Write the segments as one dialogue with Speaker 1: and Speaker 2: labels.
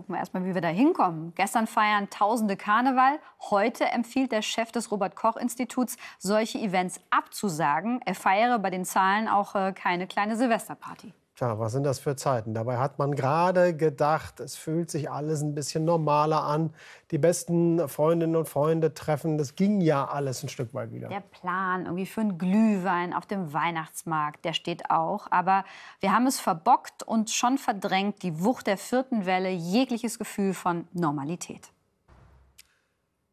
Speaker 1: gucken wir erstmal, wie wir da hinkommen. Gestern feiern Tausende Karneval. Heute empfiehlt der Chef des Robert-Koch-Instituts, solche Events abzusagen. Er feiere bei den Zahlen auch äh, keine kleine Silvesterparty.
Speaker 2: Tja, was sind das für Zeiten? Dabei hat man gerade gedacht, es fühlt sich alles ein bisschen normaler an. Die besten Freundinnen und Freunde treffen, das ging ja alles ein Stück weit wieder. Der
Speaker 1: Plan irgendwie für einen Glühwein auf dem Weihnachtsmarkt, der steht auch. Aber wir haben es verbockt und schon verdrängt, die Wucht der vierten Welle, jegliches Gefühl von Normalität.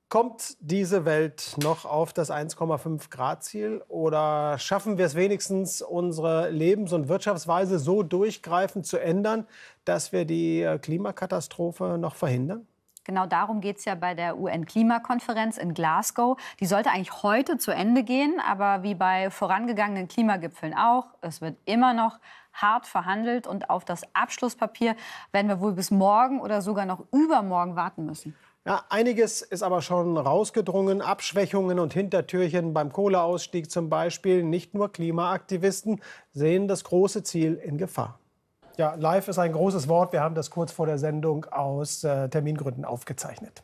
Speaker 2: Kommt diese Welt noch auf das 1,5 Grad Ziel oder schaffen wir es wenigstens, unsere Lebens- und Wirtschaftsweise so durchgreifend zu ändern, dass wir die äh, Klimakatastrophe noch verhindern?
Speaker 1: Genau darum geht es ja bei der UN-Klimakonferenz in Glasgow. Die sollte eigentlich heute zu Ende gehen, aber wie bei vorangegangenen Klimagipfeln auch, es wird immer noch hart verhandelt und auf das Abschlusspapier werden wir wohl bis morgen oder sogar noch übermorgen warten müssen.
Speaker 2: Ja, einiges ist aber schon rausgedrungen. Abschwächungen und Hintertürchen beim Kohleausstieg zum Beispiel. Nicht nur Klimaaktivisten sehen das große Ziel in Gefahr. Ja, live ist ein großes Wort. Wir haben das kurz vor der Sendung aus äh, Termingründen aufgezeichnet.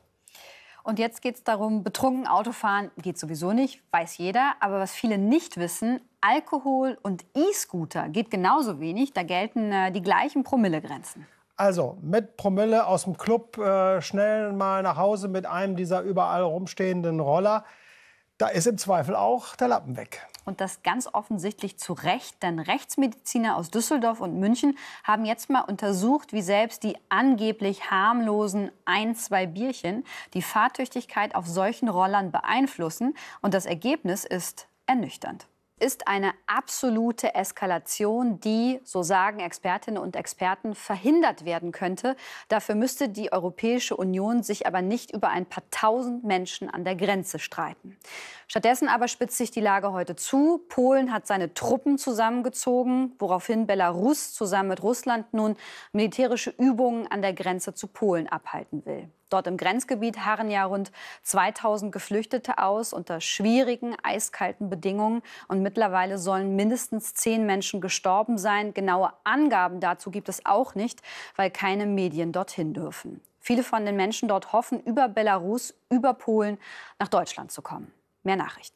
Speaker 1: Und jetzt geht es darum, betrunken Autofahren geht sowieso nicht, weiß jeder. Aber was viele nicht wissen, Alkohol und E-Scooter geht genauso wenig. Da gelten äh, die gleichen Promillegrenzen.
Speaker 2: Also mit Promille aus dem Club äh, schnell mal nach Hause mit einem dieser überall rumstehenden Roller. Da ist im Zweifel auch der Lappen weg. Und das ganz offensichtlich zu Recht, denn
Speaker 1: Rechtsmediziner aus Düsseldorf und München haben jetzt mal untersucht, wie selbst die angeblich harmlosen ein, zwei Bierchen die Fahrtüchtigkeit auf solchen Rollern beeinflussen. Und das Ergebnis ist ernüchternd ist eine absolute Eskalation, die, so sagen Expertinnen und Experten, verhindert werden könnte. Dafür müsste die Europäische Union sich aber nicht über ein paar tausend Menschen an der Grenze streiten. Stattdessen aber spitzt sich die Lage heute zu. Polen hat seine Truppen zusammengezogen, woraufhin Belarus zusammen mit Russland nun militärische Übungen an der Grenze zu Polen abhalten will. Dort im Grenzgebiet harren ja rund 2000 Geflüchtete aus unter schwierigen, eiskalten Bedingungen. Und mittlerweile sollen mindestens zehn Menschen gestorben sein. Genaue Angaben dazu gibt es auch nicht, weil keine Medien dorthin dürfen. Viele von den Menschen dort hoffen, über Belarus, über Polen nach Deutschland zu kommen. Mehr Nachrichten.